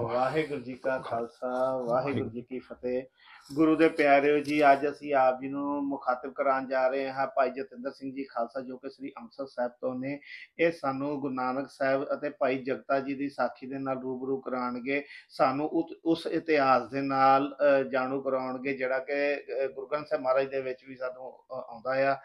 ਵਾਹਿਗੁਰੂ ਜੀ ਕਾ ਖਾਲਸਾ ਵਾਹਿਗੁਰੂ ਜੀ ਕੀ ਫਤਿਹ ਗੁਰੂ ਦੇ ਪਿਆਰਿਓ ਜੀ ਅੱਜ ਅਸੀਂ ਆਪ ਜੀ ਨੂੰ ਮੁਖਾਤਬ ਕਰਾਉਣ ਜਾ ਰਹੇ ਹਾਂ ਭਾਈ ਜਤਿੰਦਰ ਸਿੰਘ ਜੀ ਖਾਲਸਾ ਜੋ ਕਿ ਸ੍ਰੀ ਅੰਮ੍ਰਿਤਸਰ ਸਾਹਿਬ ਤੋਂ ਨੇ ਇਹ ਸਾਨੂੰ ਗੁਰੂ ਨਾਨਕ ਸਾਹਿਬ ਅਤੇ ਭਾਈ ਜਗਤਾ ਜੀ ਦੀ ਸਾਖੀ ਦੇ ਨਾਲ ਰੂਬਰੂ ਕਰਾਣਗੇ ਸਾਨੂੰ ਉਸ ਇਤਿਹਾਸ ਦੇ ਨਾਲ ਜਾਣੂ ਕਰਾਉਣਗੇ ਜਿਹੜਾ ਕਿ ਗੁਰੂ ਗ੍ਰੰਥ ਸਾਹਿਬ ਮਹਾਰਾਜ ਦੇ ਵਿੱਚ ਵੀ ਸਾਨੂੰ ਆਉਂਦਾ ਆ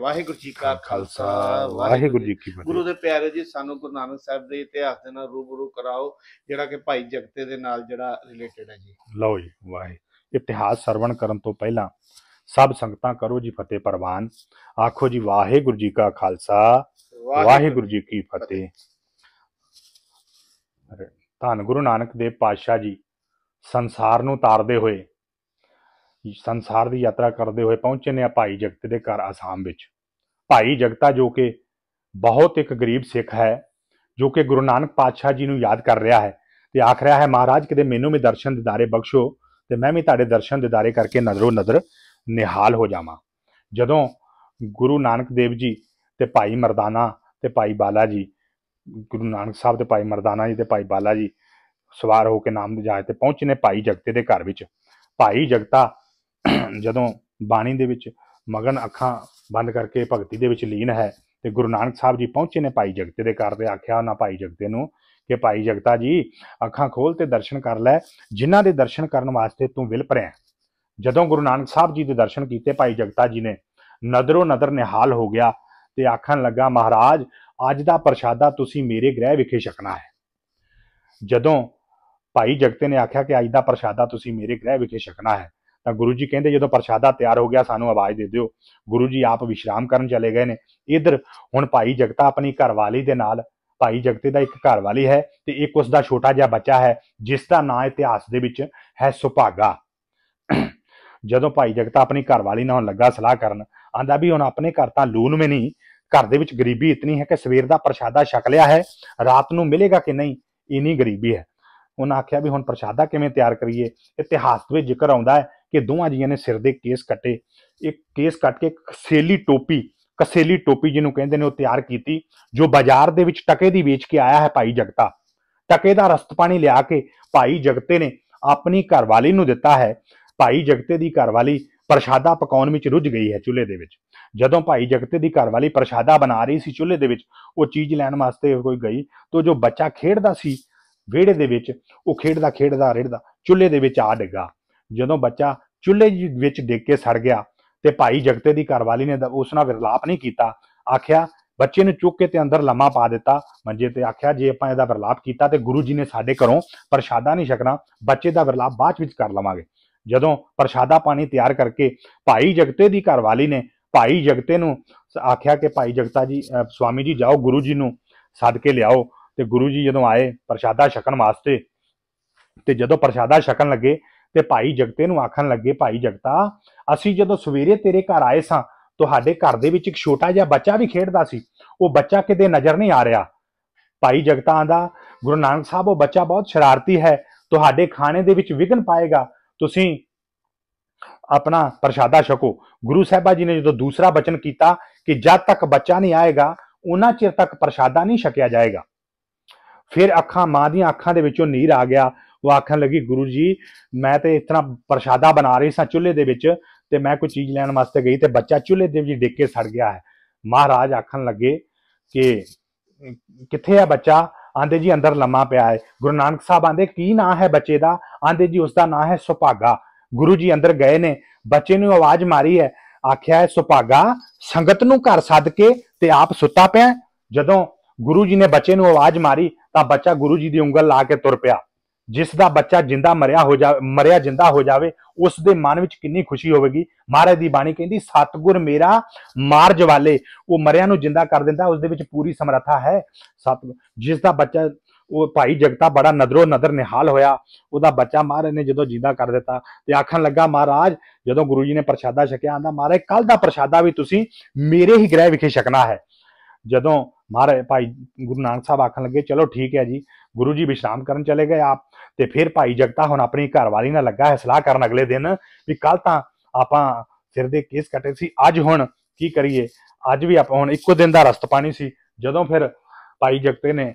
ਵਾਹਿਗੁਰੂ ਜੀ ਕਾ ਖਾਲਸਾ ਵਾਹਿਗੁਰੂ ਜੀ ਕੀ ਫਤਿਹ ਗੁਰੂ ਦੇ ਪਿਆਰਿਓ ਜੀ ਸਾਨੂੰ ਗੁਰੂ ਨਾਨਕ ਸਾਹਿਬ ਦੇ ਇਤਿਹਾਸ ਦੇ ਨਾਲ ਰੂਬਰੂ ਕਰਾਓ ਜਿਹੜਾ ਕਿ ਭਾਈ ਜਗਤੇ ਦੇ ਨਾਲ ਜਿਹੜਾ ਰਿਲੇਟਡ ਹੈ ਜੀ ਲਓ ਜੀ ਵਾਹਿ ਇਤਿਹਾਸ ਸਰਵਣ ਕਰਨ ਤੋਂ ਪਹਿਲਾਂ ਸਭ ਸੰਗਤਾਂ ਕਰੋ ਜੀ ਫਤਿਹ ਪਰਵਾਨ ਆਖੋ ਜੀ ਵਾਹਿਗੁਰੂ ਜੀ ਕਾ ਖਾਲਸਾ ਵਾਹਿਗੁਰੂ ਜੀ ਕੀ ਫਤਿਹ ਧੰਨ ਗੁਰੂ ਨਾਨਕ ਦੇਵ ਪਾਤਸ਼ਾਹ ਜੀ ਸੰਸਾਰ ਨੂੰ ਤਾਰਦੇ ਹੋਏ ਸੰਸਾਰ ਦੀ ਯਾਤਰਾ ਕਰਦੇ ਹੋਏ ਪਹੁੰਚੇ ਨੇ ਆ ਭਾਈ ਜਗਤ ਦੇ ਘਰ ਆਸਾਮ ਵਿੱਚ ਭਾਈ ਜਗਤਾ ਜੋ ਕਿ ਬਹੁਤ ਇੱਕ ਗਰੀਬ ਸਿੱਖ ਹੈ ਜੋ ਕਿ ਗੁਰੂ ਨਾਨਕ ਪਾਤਸ਼ਾਹ ਜੀ ਨੂੰ ਯਾਦ ਕਰ ਰਿਹਾ ਹੈ ਤੇ ਆਖ ਰਿਹਾ ਹੈ ਮਹਾਰਾਜ ਕਿਤੇ ਮੈਨੂੰ ਵੀ ਦਰਸ਼ਨ ਦਿਦਾਰੇ ਬਖਸ਼ੋ ਤੇ ਮੈਂ ਵੀ ਤੁਹਾਡੇ ਦਰਸ਼ਨ ਦਿਦਾਰੇ ਕਰਕੇ ਨਜ਼ਰੋ ਨਜ਼ਰ ਨਿਹਾਲ ਹੋ ਜਾਵਾਂ ਜਦੋਂ ਗੁਰੂ ਨਾਨਕ ਦੇਵ ਜੀ ਤੇ ਭਾਈ ਮਰਦਾਨਾ ਤੇ ਭਾਈ ਬਾਲਾ ਜੀ ਗੁਰੂ ਨਾਨਕ ਸਾਹਿਬ ਦੇ ਭਾਈ ਮਰਦਾਨਾ ਜੀ ਤੇ ਭਾਈ ਬਾਲਾ ਜੀ ਸਵਾਰ ਹੋ ਕੇ ਨਾਮ ਦੇ ਤੇ ਪਹੁੰਚੇ ਨੇ ਭਾਈ ਜਗਤੇ ਦੇ ਘਰ ਵਿੱਚ ਭਾਈ ਜਗਤਾ ਜਦੋਂ ਬਾਣੀ ਦੇ ਵਿੱਚ ਮਗਨ ਅੱਖਾਂ ਬੰਦ ਕਰਕੇ ਭਗਤੀ ਦੇ ਵਿੱਚ ਲੀਨ ਹੈ ਤੇ ਗੁਰੂ ਨਾਨਕ ਸਾਹਿਬ ਜੀ ਪਹੁੰਚੇ ਨੇ ਭਾਈ ਜਗਤੇ ਦੇ ਘਰ ਤੇ ਆਖਿਆ ਉਹਨਾਂ ਭਾਈ ਜਗਤੇ ਨੂੰ ਕਿ ਭਾਈ ਜਗਤਾ ਜੀ ਅੱਖਾਂ ਖੋਲ ਤੇ ਦਰਸ਼ਨ ਕਰ ਲੈ ਜਿਨ੍ਹਾਂ ਦੇ ਦਰਸ਼ਨ ਕਰਨ ਵਾਸਤੇ ਤੂੰ ਵਿਲਪਰਿਆ ਜਦੋਂ ਗੁਰੂ ਨਾਨਕ ਸਾਹਿਬ ਜੀ ਦੇ ਦਰਸ਼ਨ ਕੀਤੇ ਭਾਈ ਜਗਤਾ ਜੀ ਨੇ ਨਦਰੋ ਨਦਰ ਨਿਹਾਲ ਹੋ ਗਿਆ ਤੇ ਆਖਣ ਲੱਗਾ ਮਹਾਰਾਜ ਅੱਜ ਦਾ ਪ੍ਰਸ਼ਾਦਾ ਤੁਸੀਂ ਮੇਰੇ ਗ੍ਰਹਿ ਵਿਖੇ ਛਕਣਾ ਹੈ ਜਦੋਂ ਭਾਈ ਜਗਤੇ ਨੇ ਆਖਿਆ ਕਿ ਅੱਜ ਦਾ ਪ੍ਰਸ਼ਾਦਾ ਤੁਸੀਂ ਮੇਰੇ ਗ੍ਰਹਿ ਵਿਖੇ ਛਕਣਾ ਹੈ ਤਾਂ ਗੁਰੂ ਜੀ ਕਹਿੰਦੇ ਜਦੋਂ ਪ੍ਰਸ਼ਾਦਾ ਤਿਆਰ ਹੋ ਗਿਆ ਸਾਨੂੰ ਆਵਾਜ਼ ਦੇ ਦਿਓ ਗੁਰੂ ਜੀ ਆਪ ਵਿਸ਼ਰਾਮ ਕਰਨ ਚਲੇ ਗਏ ਨੇ ਇਧਰ ਹੁਣ ਭਾਈ ਜਗਤਾ ਆਪਣੀ ਘਰਵਾਲੀ ਦੇ ਨਾਲ ਭਾਈ ਜਗਤੇ ਦਾ ਇੱਕ ਘਰ ਵਾਲੀ ਹੈ ਤੇ ਇੱਕ ਉਸ ਦਾ ਛੋਟਾ ਜਿਹਾ ਬੱਚਾ ਹੈ ਜਿਸ ਦਾ ਨਾਂ ਇਤਿਹਾਸ ਦੇ ਵਿੱਚ ਹੈ ਸੁਭਾਗਾ ਜਦੋਂ ਭਾਈ ਜਗਤਾ ਆਪਣੀ ਘਰ ਵਾਲੀ ਨਾਲ ਲੱਗਾ ਸਲਾਹ ਕਰਨ ਆਂਦਾ ਵੀ ਹੁਣ ਆਪਣੇ ਘਰ ਤਾਂ ਲੂਨ ਮੇ ਨਹੀਂ ਘਰ ਦੇ ਵਿੱਚ ਗਰੀਬੀ ਇਤਨੀ ਹੈ ਕਿ ਸਵੇਰ ਦਾ ਪ੍ਰਸ਼ਾਦਾ ਛਕ ਲਿਆ ਹੈ ਰਾਤ ਨੂੰ ਮਿਲੇਗਾ ਕਿ ਨਹੀਂ ਇਨੀ ਗਰੀਬੀ ਹੈ ਉਹਨਾਂ ਆਖਿਆ ਵੀ ਹੁਣ ਪ੍ਰਸ਼ਾਦਾ ਕਿਵੇਂ ਤਿਆਰ ਕਰੀਏ ਇਤਿਹਾਸ ਵਿੱਚ ਜ਼ਿਕਰ ਆਉਂਦਾ ਹੈ ਕਿ ਦੋਹਾਂ ਜੀਆਂ ਨੇ ਸਿਰ ਦੇ ਕੇਸ ਕੱਟੇ ਇੱਕ ਕੇਸ ਕੱਟ ਕੇ ਸੇਲੀ ਟੋਪੀ ਕਸੇਲੀ ਟੋਪੀ ਜਿਹਨੂੰ ਕਹਿੰਦੇ ਨੇ ਉਹ ਤਿਆਰ ਕੀਤੀ ਜੋ ਬਾਜ਼ਾਰ ਦੇ ਵਿੱਚ ਟਕੇ ਦੀ ਵੇਚ ਕੇ ਆਇਆ ਹੈ ਭਾਈ ਜਗਤਾ ਟਕੇ ਦਾ ਰਸਤ ਪਾਣੀ ਲਿਆ ਕੇ ਭਾਈ ਜਗਤੇ ਨੇ ਆਪਣੀ ਘਰਵਾਲੀ ਨੂੰ ਦਿੱਤਾ ਹੈ ਭਾਈ ਜਗਤੇ ਦੀ ਘਰਵਾਲੀ ਪ੍ਰਸ਼ਾਦਾ ਪਕਾਉਣ ਵਿੱਚ ਰੁੱਝ ਗਈ ਹੈ ਚੁੱਲ੍ਹੇ ਦੇ ਵਿੱਚ ਜਦੋਂ ਭਾਈ ਜਗਤੇ ਦੀ ਘਰਵਾਲੀ ਪ੍ਰਸ਼ਾਦਾ ਬਣਾ ਰਹੀ ਸੀ ਚੁੱਲ੍ਹੇ ਦੇ ਵਿੱਚ ਉਹ ਚੀਜ਼ ਲੈਣ ਵਾਸਤੇ ਕੋਈ ਗਈ ਤੋਂ ਜੋ ਬੱਚਾ ਖੇਡਦਾ ਸੀ ਵਿਹੜੇ ਦੇ ਵਿੱਚ ਉਹ ਖੇਡਦਾ ਖੇਡਦਾ ਰਿੜਦਾ ਚੁੱਲ੍ਹੇ ਦੇ ਵਿੱਚ ਆ ਡਿੱਗਾ ਜਦੋਂ ਬੱਚਾ ਚੁੱਲ੍ਹੇ ਵਿੱਚ ਡਿੱਗ ਕੇ ਸੜ ਗਿਆ ਤੇ ਭਾਈ ਜਗਤੇ ਦੀ ਘਰਵਾਲੀ ਨੇ ਉਸ ਨਾਲ ਵਿਰਲਾਪ ਨਹੀਂ ਕੀਤਾ ਆਖਿਆ ਬੱਚੇ ਨੂੰ ਚੁੱਕ ਕੇ ਤੇ ਅੰਦਰ ਲੰਮਾ ਪਾ ਦਿੱਤਾ ਮੰਜੇ ਤੇ ਆਖਿਆ ਜੇ ਆਪਾਂ ਇਹਦਾ ਵਿਰਲਾਪ ਕੀਤਾ ਤੇ ਗੁਰੂ ਜੀ ਨੇ ਸਾਡੇ ਘਰੋਂ ਪ੍ਰਸ਼ਾਦਾ ਨਹੀਂ ਛਕਣਾ ਬੱਚੇ ਦਾ ਵਿਰਲਾਪ ਬਾਅਦ ਵਿੱਚ ਕਰ ਲਵਾਂਗੇ ਜਦੋਂ ਪ੍ਰਸ਼ਾਦਾ ਪਾਣੀ ਤਿਆਰ ਕਰਕੇ ਭਾਈ ਜਗਤੇ ਦੀ ਘਰਵਾਲੀ ਨੇ ਭਾਈ ਜਗਤੇ ਨੂੰ ਆਖਿਆ ਕਿ ਭਾਈ ਜਗਤਾ ਜੀ ਸਵਾਮੀ ਜੀ ਜਾਓ ਗੁਰੂ ਜੀ ਨੂੰ ਸੱਦ ਕੇ ਲਿਆਓ ਤੇ ਗੁਰੂ ਜੀ ਜਦੋਂ ਆਏ ਪ੍ਰਸ਼ਾਦਾ ਛਕਣ ਵਾਸਤੇ ਤੇ ਜਦੋਂ ਪ੍ਰਸ਼ਾਦਾ ਛਕਣ ਲੱਗੇ ਤੇ ਭਾਈ ਜਗਤੇ ਨੂੰ ਆਖਣ ਲੱਗੇ ਭਾਈ ਜਗਤਾ ਅਸੀਂ ਜਦੋਂ ਸਵੇਰੇ ਤੇਰੇ ਘਰ ਆਏ ਸਾਂ ਤੁਹਾਡੇ ਘਰ ਦੇ ਵਿੱਚ ਇੱਕ ਛੋਟਾ ਜਿਹਾ ਬੱਚਾ ਵੀ ਖੇਡਦਾ ਸੀ ਉਹ ਬੱਚਾ ਕਿਤੇ ਨਜ਼ਰ ਨਹੀਂ ਆ ਰਿਹਾ ਭਾਈ ਜਗਤਾ ਆਂਦਾ ਗੁਰੂ ਨਾਨਕ ਸਾਹਿਬ ਉਹ ਬੱਚਾ ਬਹੁਤ ਸ਼ਰਾਰਤੀ ਹੈ ਤੁਹਾਡੇ ਖਾਣੇ ਦੇ ਵਿੱਚ ਵਿਗਨ ਪਾਏਗਾ ਤੁਸੀਂ ਆਪਣਾ ਪ੍ਰਸ਼ਾਦਾ ਛਕੋ ਗੁਰੂ ਸਾਹਿਬਾ ਜੀ ਨੇ ਜਦੋਂ ਦੂਸਰਾ ਬਚਨ ਕੀਤਾ ਕਿ ਜਦ ਤੱਕ ਬੱਚਾ ਨਹੀਂ ਆਏਗਾ ਉਹਨਾਂ ਚਿਰ ਤੱਕ ਪ੍ਰਸ਼ਾਦਾ ਨਹੀਂ ਛਕਿਆ ਜਾਏਗਾ ਫਿਰ ਅੱਖਾਂ ਮਾਂ ਦੀਆਂ ਅੱਖਾਂ ਦੇ ਵਿੱਚੋਂ ਨੀਰ ਆ ਗਿਆ ਉਹ ਆਖਣ ਲੱਗੀ ਗੁਰੂ ਜੀ ਮੈਂ ਤੇ ਇਤਨਾ ਪ੍ਰਸ਼ਾਦਾ ਬਣਾ ਰਹੀ ਸਾਂ ਚੁੱਲ੍ਹੇ ਦੇ ਵਿੱਚ ਤੇ ਮੈਂ ਕੋਈ ਚੀਜ਼ ਲੈਣ ਵਾਸਤੇ ਗਈ ਤੇ ਬੱਚਾ ਚੁੱਲ੍ਹੇ ਦੇ ਵਿੱਚ ਡਿੱਗ ਕੇ ਸੜ ਗਿਆ ਹੈ ਮਹਾਰਾਜ ਆਖਣ ਲੱਗੇ ਕਿ ਕਿੱਥੇ ਹੈ ਬੱਚਾ ਆਂਦੇ ਜੀ ਅੰਦਰ ਲੰਮਾ ਪਿਆ ਹੈ ਗੁਰੂ ਨਾਨਕ ਸਾਹਿਬ ਆਂਦੇ ਕੀ ਨਾਂ ਹੈ ਬੱਚੇ ਦਾ ਆਂਦੇ ਜੀ ਉਸ ਦਾ ਨਾਂ ਹੈ ਸੁਭਾਗਾ ਗੁਰੂ ਜੀ ਅੰਦਰ ਗਏ ਨੇ ਬੱਚੇ ਨੂੰ ਆਵਾਜ਼ ਮਾਰੀ ਹੈ ਆਖਿਆ ਹੈ ਸੁਭਾਗਾ ਸੰਗਤ ਨੂੰ ਘਰ ਸੱਦ ਕੇ ਤੇ ਆਪ ਸੁੱਤਾ ਪਿਆ ਜਦੋਂ ਗੁਰੂ ਜੀ ਨੇ ਬੱਚੇ ਨੂੰ ਆਵਾਜ਼ ਮਾਰੀ ਤਾਂ ਬੱਚਾ ਗੁਰੂ ਜੀ ਦੀ ਉਂਗਲ ਲਾ ਕੇ ਤੁਰ ਪਿਆ ਜਿਸ ਦਾ ਬੱਚਾ ਜਿੰਦਾ ਮਰਿਆ ਹੋ ਜਾ ਮਰਿਆ ਜਿੰਦਾ ਹੋ ਜਾਵੇ ਉਸ ਦੇ ਮਨ ਵਿੱਚ ਕਿੰਨੀ ਖੁਸ਼ੀ ਹੋਵੇਗੀ ਮਹਾਰਾਜ ਦੀ ਬਾਣੀ ਕਹਿੰਦੀ ਸਤਗੁਰ ਮੇਰਾ ਮਾਰ ਜਵਾਲੇ ਉਹ ਮਰਿਆ ਨੂੰ ਜਿੰਦਾ ਕਰ ਦਿੰਦਾ ਉਸ ਦੇ ਵਿੱਚ ਪੂਰੀ ਸਮਰੱਥਾ ਹੈ ਸਤ ਜਿਸ ਦਾ ਬੱਚਾ ਉਹ ਭਾਈ ਜਗਤਾ ਬੜਾ ਨਦਰੋ ਨਦਰ ਨਿਹਾਲ ਹੋਇਆ ਉਹਦਾ ਬੱਚਾ ਮਹਾਰਾਜ ਨੇ ਜਦੋਂ ਜਿੰਦਾ ਕਰ ਦਿੱਤਾ ਤੇ ਆਖਣ ਲੱਗਾ ਮਹਾਰਾਜ ਜਦੋਂ ਗੁਰੂ ਜੀ ਨੇ ਪ੍ਰਸ਼ਾਦਾ ਛਕਿਆ ਆਂਦਾ ਮਹਾਰਾਜ ਕੱਲ ਦਾ ਪ੍ਰਸ਼ਾਦਾ ਵੀ ਤੁਸੀਂ ਮੇਰੇ ਹੀ ਗ੍ਰਹਿ ਵਿਖੇ ਛਕਣਾ ਹੈ ਜਦੋਂ ਮਹਾਰਾਜ ਭਾਈ ਗੁਰੂ ਨਾਨਕ ਸਾਹਿਬ ਆਖਣ ਲੱਗੇ ਚਲੋ ਠੀਕ ਹੈ ਜੀ ਗੁਰੂ ਜੀ ਵਿਸ਼ਰਾਮ ਕਰਨ ਚਲੇ ਗਏ ਆਪ ਤੇ ਫਿਰ ਭਾਈ ਜਗਤਾ ਹੁਣ ਆਪਣੀ ਘਰਵਾਲੀ ਨਾਲ ਲੱਗਾ ਹੈ ਸਲਾਹ ਕਰਨ ਅਗਲੇ ਦਿਨ ਵੀ ਕੱਲ ਤਾਂ ਆਪਾਂ ਸਿਰ ਦੇ ਕੇਸ ਕੱਟੇ ਸੀ ਅੱਜ ਹੁਣ ਕੀ ਕਰੀਏ ਅੱਜ ਵੀ ਆਪਾਂ ਹੁਣ ਇੱਕੋ ਦਿਨ ਦਾ ਰਸਤ ਪਾਣੀ ਸੀ ਜਦੋਂ ਫਿਰ ਭਾਈ ਜਗਤੇ ਨੇ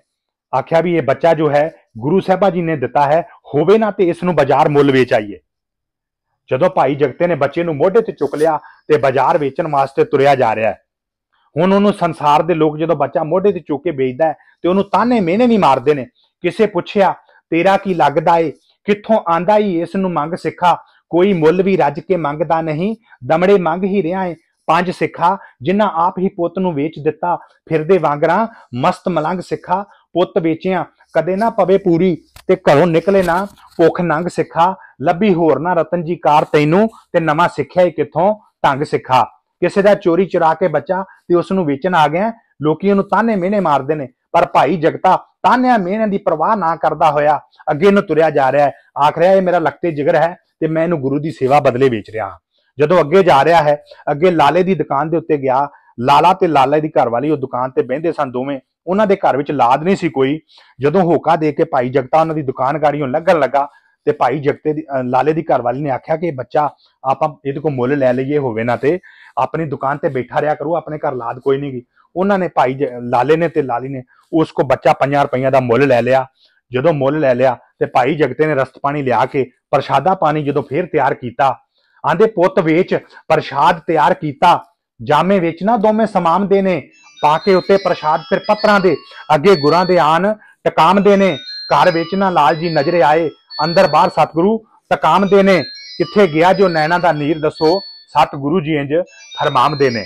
ਆਖਿਆ ਵੀ ਇਹ ਬੱਚਾ ਜੋ ਹੈ ਗੁਰੂ ਸਾਹਿਬਾ ਜੀ ਨੇ ਦਿੱਤਾ ਹੈ ਹੋਵੇ ਨਾ ਤੇ ਇਸ ਨੂੰ ਬਾਜ਼ਾਰ ਮੁੱਲ ਵੇਚ ਆਈਏ ਜਦੋਂ ਭਾਈ ਜਗਤੇ ਨੇ ਬੱਚੇ ਨੂੰ ਮੋਢੇ ਤੇ ਚੁੱਕ ਲਿਆ ਤੇ ਬਾਜ਼ਾਰ ਵੇਚਣ ਵਾਸਤੇ ਤੁਰਿਆ ਜਾ ਰਿਹਾ ਹੈ ਹੁਣ ਉਹਨੂੰ ਸੰਸਾਰ ਦੇ ਲੋਕ ਜਦੋਂ ਬੱਚਾ ਮੋਢੇ ਤੇ ਚੁੱਕ ਕੇ ਵੇਚਦਾ ਤੇ ਉਹਨੂੰ ਤਾਨੇ ਮਿਹਨੇ ਨਹੀਂ ਮਾਰਦੇ ਨੇ ਕਿਸੇ ਪੁੱਛਿਆ ਤੇਰਾ ਕੀ ਲੱਗਦਾ ਏ ਕਿੱਥੋਂ ਆਂਦਾ ਈ ਇਸ ਨੂੰ ਮੰਗ ਸਿੱਖਾ ਕੋਈ ਮੁੱਲ ਵੀ ਰੱਜ ਕੇ ਮੰਗਦਾ ਨਹੀਂ ਦਮੜੇ ਮੰਗ ਹੀ ਰਿਹਾ ਏ ਪੰਜ ਸਿੱਖਾ ਜਿਨ੍ਹਾਂ ਆਪ ਹੀ ਪੁੱਤ ਨੂੰ ਵੇਚ ਦਿੱਤਾ ਫਿਰਦੇ ਵਾਂਗਰਾਂ ਮਸਤ ਮਲੰਗ ਸਿੱਖਾ ਪੁੱਤ ਵੇਚਿਆ ਕਦੇ ਨਾ ਪਵੇ ਪੂਰੀ ਤੇ ਘਰੋਂ ਨਿਕਲੇ ਨਾ ਭੁੱਖ ਨੰਗ ਸਿੱਖਾ ਲੱਭੀ ਹੋਰ ਨਾ ਰਤਨ ਜੀ ਕਾਰ ਤੈਨੂੰ ਤੇ ਨਵਾਂ ਸਿੱਖਿਆ ਹੀ ਕਿੱਥੋਂ ਢੰਗ ਸਿੱਖਾ ਕਿਸੇ ਦਾ ਚੋਰੀ ਚੁਰਾ ਕੇ ਬੱਚਾ ਤੇ ਉਸ ਨੂੰ ਵੇਚਣ ਆ ਗਿਆ ਲੋਕੀ ਉਹਨੂੰ ਤਾਨੇ ਮਿਹਨੇ ਮਾਰਦੇ ਨੇ ਪਰ ਭਾਈ ਜਗਤਾ ਤਾਨਿਆਂ ਮਿਹਨਿਆਂ ਦੀ ਪਰਵਾਹ ਨਾ ਕਰਦਾ ਹੋਇਆ ਅੱਗੇ ਨੂੰ ਤੁਰਿਆ ਜਾ ਰਿਹਾ ਹੈ ਆਖ ਰਿਹਾ ਇਹ ਮੇਰਾ ਲਖਤੇ ਜਿਗਰ ਹੈ ਤੇ ਮੈਂ ਇਹਨੂੰ ਗੁਰੂ ਦੀ ਸੇਵਾ ਬਦਲੇ ਵੇਚ ਰਿਹਾ ਜਦੋਂ ਅੱਗੇ ਜਾ ਰਿਹਾ ਹੈ ਅੱਗੇ ਲਾਲੇ ਦੀ ਦੁਕਾਨ ਦੇ ਉੱਤੇ ਗਿਆ ਲਾਲਾ ਤੇ ਲਾਲੇ ਦੀ ਘਰਵਾਲੀ ਉਹ ਦੁਕਾਨ ਤੇ ਬਹਿੰਦੇ ਸਨ ਦੋਵੇਂ ਉਹਨਾਂ ਦੇ ਘਰ ਵਿੱਚ ਲਾਦ ਨਹੀਂ ਸੀ ਕੋਈ ਜਦੋਂ ਹੋਕਾ ਦੇ ਕੇ ਭਾਈ ਜਗਤਾ ਉਹਨਾਂ ਦੀ ਦੁਕਾਨਕਾਰੀਓਂ ਲੱਗਣ ਲੱਗਾ ਤੇ ਭਾਈ ਜਗਤੇ ਦੀ ਲਾਲੇ ਦੀ ਘਰਵਾਲੀ ਨੇ ਆਖਿਆ ਕਿ ਬੱਚਾ ਆਪਾਂ ਇਹਦੇ ਕੋ ਮੁੱਲ ਲੈ ਲਈਏ ਹੋਵੇ ਨਾ ਤੇ ਆਪਣੀ ਦੁਕਾਨ ਤੇ ਬੈਠਾ ਰਿਹਾ ਕਰੋ ਆਪਣੇ ਘਰ ਲਾਦ ਕੋਈ ਨਹੀਂ ਗਈ ਉਹਨਾਂ ਨੇ ਭਾਈ ਲਾਲੇ ਨੇ ਤੇ ਲਾਲੀ ਨੇ ਉਸ ਕੋ ਬੱਚਾ 50 ਰੁਪਈਆ ਦਾ ਮੁੱਲ ਲੈ ਲਿਆ ਜਦੋਂ ਮੁੱਲ ਲੈ ਲਿਆ ਤੇ ਭਾਈ ਜਗਤੇ ਨੇ ਰਸਤ ਪਾਣੀ ਲਿਆ ਕੇ ਪ੍ਰਸ਼ਾਦਾ ਪਾਣੀ ਜਦੋਂ ਫੇਰ ਤਿਆਰ ਕੀਤਾ ਆਂਦੇ ਪੁੱਤ ਵੇਚ ਪ੍ਰਸ਼ਾਦ ਤਿਆਰ ਕੀਤਾ ਜਾਮੇ ਵਿੱਚ ਨਾ ਦੋਵੇਂ ਸਮਾਮ ਦੇ ਨੇ ਪਾ ਕੇ ਉੱਤੇ ਪ੍ਰਸ਼ਾਦ ਫਿਰ ਪਤਰਾਂ ਦੇ ਅੱਗੇ ਗੁਰਾਂ ਦੇ ਆਨ ਟਕਾਮ ਦੇ ਨੇ ਘਰ ਵਿੱਚ ਨਾ ਲਾਲ ਜੀ ਨਜ਼ਰੇ ਆਏ ਅੰਦਰ ਬਾਹਰ ਸਤਿਗੁਰੂ ਟਕਾਮ ਦੇ ਨੇ ਕਿੱਥੇ ਗਿਆ ਜੋ ਨੈਣਾ ਦਾ ਨੀਰ ਦੱਸੋ ਸਤਿਗੁਰੂ ਜੀ ਇੰਜ ਫਰਮਾਮ ਦੇ ਨੇ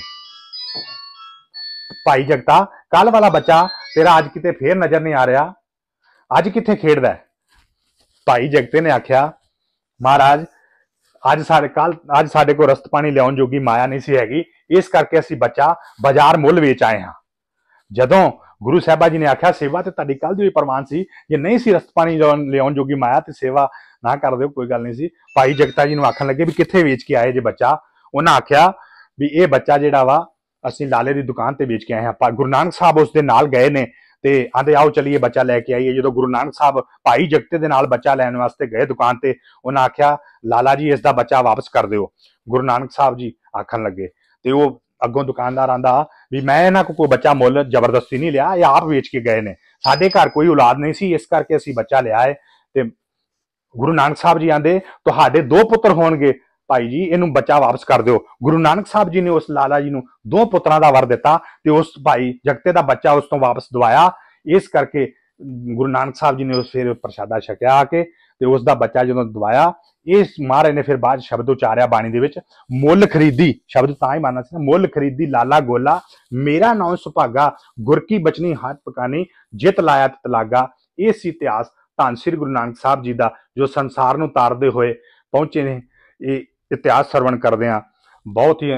ਭਾਈ ਜਗਤਾ ਕੱਲ ਵਾਲਾ ਬੱਚਾ ਤੇਰਾ ਅੱਜ ਕਿਤੇ ਫੇਰ ਨਜ਼ਰ ਨਹੀਂ ਆ ਰਿਹਾ ਅੱਜ ਕਿੱਥੇ ਖੇਡਦਾ ਹੈ ਭਾਈ ਜਗਤੇ ਨੇ ਆਖਿਆ ਮਹਾਰਾਜ ਅੱਜ ਸਾਡੇ ਕੱਲ ਅੱਜ ਸਾਡੇ ਕੋਲ ਰਸਤ ਪਾਣੀ ਲਿਆਉਣ ਜੋਗੀ ਮਾਇਆ ਨਹੀਂ ਸੀ ਹੈਗੀ ਇਸ ਕਰਕੇ ਅਸੀਂ ਬੱਚਾ ਬਾਜ਼ਾਰ ਮੁੱਲ ਵੇਚ ਆਏ ਹਾਂ ਜਦੋਂ ਗੁਰੂ ਸਾਹਿਬਾ ਜੀ ਨੇ ਆਖਿਆ ਸੇਵਾ ਤੇ ਤੁਹਾਡੀ ਕੱਲ ਦੀ ਵੀ ਪ੍ਰਮਾਨ ਸੀ ਜੇ ਨਹੀਂ ਸੀ ਰਸਤ ਪਾਣੀ ਲਿਆਉਣ ਜੋਗੀ ਮਾਇਆ ਤੇ ਸੇਵਾ ਨਾ ਕਰ ਦਿਓ ਕੋਈ ਗੱਲ ਨਹੀਂ ਸੀ ਭਾਈ ਜਗਤਾ ਜੀ ਨੂੰ ਆਖਣ ਲੱਗੇ ਵੀ ਕਿੱਥੇ ਵੇਚ ਕੇ ਆਏ ਜੇ ਬੱਚਾ ਉਹਨਾਂ ਆਖਿਆ ਵੀ ਇਹ ਬੱਚਾ ਜਿਹੜਾ ਵਾ ਅਸੀਂ ਲਾਲੇ ਦੀ ਦੁਕਾਨ ਤੇ ਵੇਚ ਕੇ ਆਏ ਹਾਂ ਪਰ ਗੁਰੂ ਨਾਨਕ ਸਾਹਿਬ ਉਸ ਦੇ ਨਾਲ ਗਏ ਨੇ ਤੇ ਆਂਦੇ ਆਓ ਚਲੀਏ ਬੱਚਾ ਲੈ ਕੇ ਆਈਏ ਜਦੋਂ ਗੁਰੂ ਨਾਨਕ ਸਾਹਿਬ ਭਾਈ ਜਗਤੇ ਦੇ ਨਾਲ ਬੱਚਾ ਲੈਣ ਵਾਸਤੇ ਗਏ ਦੁਕਾਨ ਤੇ ਉਹਨਾਂ ਆਖਿਆ ਲਾਲਾ ਜੀ ਇਸ ਦਾ ਬੱਚਾ ਵਾਪਸ ਕਰ ਦਿਓ ਗੁਰੂ ਨਾਨਕ ਸਾਹਿਬ ਜੀ ਆਖਣ ਲੱਗੇ ਤੇ ਉਹ ਅੱਗੋਂ ਦੁਕਾਨਦਾਰ ਆਂਦਾ ਵੀ ਮੈਂ ਇਹਨਾਂ ਕੋ ਕੋਈ ਬੱਚਾ ਮੁੱਲ ਜ਼ਬਰਦਸਤੀ ਨਹੀਂ ਲਿਆ ਇਹ ਆਪ ਵੇਚ ਕੇ ਗਏ ਨੇ ਸਾਡੇ ਘਰ ਕੋਈ ਔਲਾਦ ਨਹੀਂ ਸੀ ਇਸ ਕਰਕੇ ਅਸੀਂ ਬੱਚਾ ਲਿਆ ਹੈ ਤੇ ਗੁਰੂ ਨਾਨਕ ਸਾਹਿਬ ਜੀ ਆਂਦੇ ਤੁਹਾਡੇ ਦੋ ਪੁੱਤਰ ਹੋਣਗੇ ਭਾਈ ਜੀ ਇਹਨੂੰ ਬੱਚਾ ਵਾਪਸ ਕਰ ਦਿਓ ਗੁਰੂ ਨਾਨਕ ਸਾਹਿਬ ਜੀ ਨੇ ਉਸ ਲਾਲਾ ਜੀ ਨੂੰ ਦੋ ਪੁੱਤਰਾਂ ਦਾ ਵਰ ਦਿੱਤਾ ਤੇ ਉਸ ਭਾਈ ਜਗਤੇ ਦਾ ਬੱਚਾ ਉਸ ਤੋਂ ਵਾਪਸ ਦਵਾਇਆ ਇਸ ਕਰਕੇ ਗੁਰੂ ਨਾਨਕ ਸਾਹਿਬ ਜੀ ਨੇ ਉਸ ਫਿਰ ਪ੍ਰਸ਼ਾਦਾ ਛਕਿਆ ਆ ਕੇ ਤੇ ਉਸ ਦਾ ਬੱਚਾ ਜਦੋਂ ਦਵਾਇਆ ਇਸ ਮਹਾਰਾਜ ਨੇ ਫਿਰ ਬਾਅਦ ਸ਼ਬਦ ਉਚਾਰਿਆ ਬਾਣੀ ਦੇ ਵਿੱਚ ਮੁੱਲ ਖਰੀਦੀ ਸ਼ਬਦ ਤਾਂ ਹੀ ਮੰਨਣਾ ਸੀ ਮੁੱਲ ਖਰੀਦੀ ਲਾਲਾ ਗੋਲਾ ਮੇਰਾ ਨਾਮ ਸੁਭਾਗਾ ਗੁਰ ਕੀ ਬਚਨੀ ਹੱਥ ਪਕਾਨੀ ਜਿਤ ਲਾਇਆ ਤਲਾਗਾ ਸੀ ਇਤਿਹਾਸ ਧੰਨ ਸ੍ਰੀ ਗੁਰੂ ਨਾਨਕ ਸਾਹਿਬ ਜੀ ਦਾ ਜੋ ਸੰਸਾਰ ਨੂੰ ਤਾਰਦੇ ਹੋਏ ਪਹੁੰਚੇ ਨੇ ਇਹ ਇਤਿਹਾਸ ਸਰਵਣ ਕਰਦੇ ਆ ਬਹੁਤ ਹੀ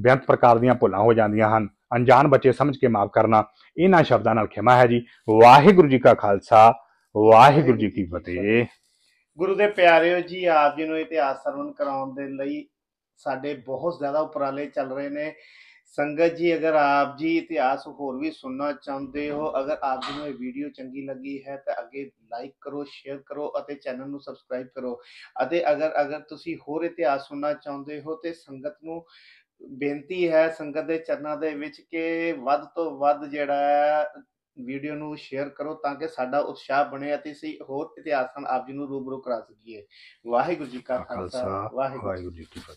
ਬੇਅੰਤ ਪ੍ਰਕਾਰ ਦੀਆਂ ਭੁੱਲਾਂ ਹੋ ਜਾਂਦੀਆਂ ਹਨ ਅਣਜਾਣ ਬੱਚੇ ਸਮਝ ਕੇ ਮਾਫ ਕਰਨਾ ਇਹਨਾਂ ਸ਼ਬਦਾਂ ਨਾਲ ਖਿਮਾ ਹੈ ਜੀ ਵਾਹਿਗੁਰੂ ਜੀ ਕਾ ਖਾਲਸਾ ਵਾਹਿਗੁਰੂ ਜੀ ਕੀ ਫਤਿਹ ਗੁਰੂ ਦੇ ਪਿਆਰਿਓ ਜੀ ਆਪ ਜੀ ਨੂੰ ਇਤਿਹਾਸ ਸਰਵਣ ਕਰਾਉਣ ਦੇ ਲਈ ਸਾਡੇ ਬਹੁਤ ਜ਼ਿਆਦਾ ਉਪਰਾਲੇ ਚੱਲ ਰਹੇ ਨੇ ਸੰਗਤ ਜੀ ਅਗਰ ਆਪ ਜੀ ਇਤਿਹਾਸ ਹੋਰ ਵੀ ਸੁਣਨਾ ਚਾਹੁੰਦੇ ਹੋ ਅਗਰ ਆਪ ਜੀ ਨੂੰ ਇਹ ਵੀਡੀਓ ਚੰਗੀ ਲੱਗੀ ਹੈ ਤਾਂ ਅੱਗੇ ਲਾਈਕ ਕਰੋ ਸ਼ੇਅਰ ਕਰੋ ਅਤੇ ਚੈਨਲ ਨੂੰ ਸਬਸਕ੍ਰਾਈਬ ਕਰੋ ਅਤੇ ਅਗਰ ਅਗਰ ਤੁਸੀਂ ਹੋਰ ਇਤਿਹਾਸ ਸੁਣਨਾ ਚਾਹੁੰਦੇ ਹੋ ਤੇ ਸੰਗਤ ਨੂੰ ਬੇਨਤੀ ਹੈ ਸੰਗਤ ਦੇ ਚਰਨਾਂ ਦੇ ਵਿੱਚ ਕਿ ਵੱਧ ਤੋਂ ਵੱਧ ਜਿਹੜਾ ਹੈ ਵੀਡੀਓ ਨੂੰ ਸ਼ੇਅਰ ਕਰੋ ਤਾਂ ਕਿ ਸਾਡਾ ਉਤਸ਼ਾਹ ਬਣੇ ਅਤੇ ਸਹੀ ਹੋਰ ਇਤਿਹਾਸਾਂ ਆਪ ਜੀ ਨੂੰ ਰੂਬਰੂ ਕਰਾ ਸਕੀਏ ਵਾਹਿਗੁਰੂ ਜੀ ਕਾ ਖਾਲਸਾ ਵਾਹਿਗੁਰੂ ਜੀ ਕੀ ਫਤਿਹ